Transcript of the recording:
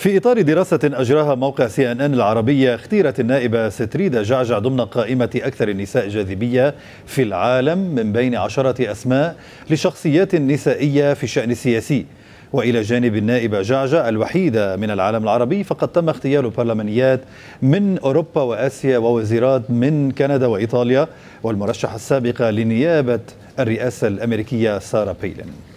في إطار دراسة أجراها موقع سي أن أن العربية اختيرت النائبة ستريدة جعجع ضمن قائمة أكثر النساء جاذبية في العالم من بين عشرة أسماء لشخصيات نسائية في الشأن السياسي وإلى جانب النائبة جعجع الوحيدة من العالم العربي فقد تم اختيار برلمانيات من أوروبا وآسيا ووزيرات من كندا وإيطاليا والمرشحة السابقة لنيابة الرئاسة الأمريكية سارة بيلن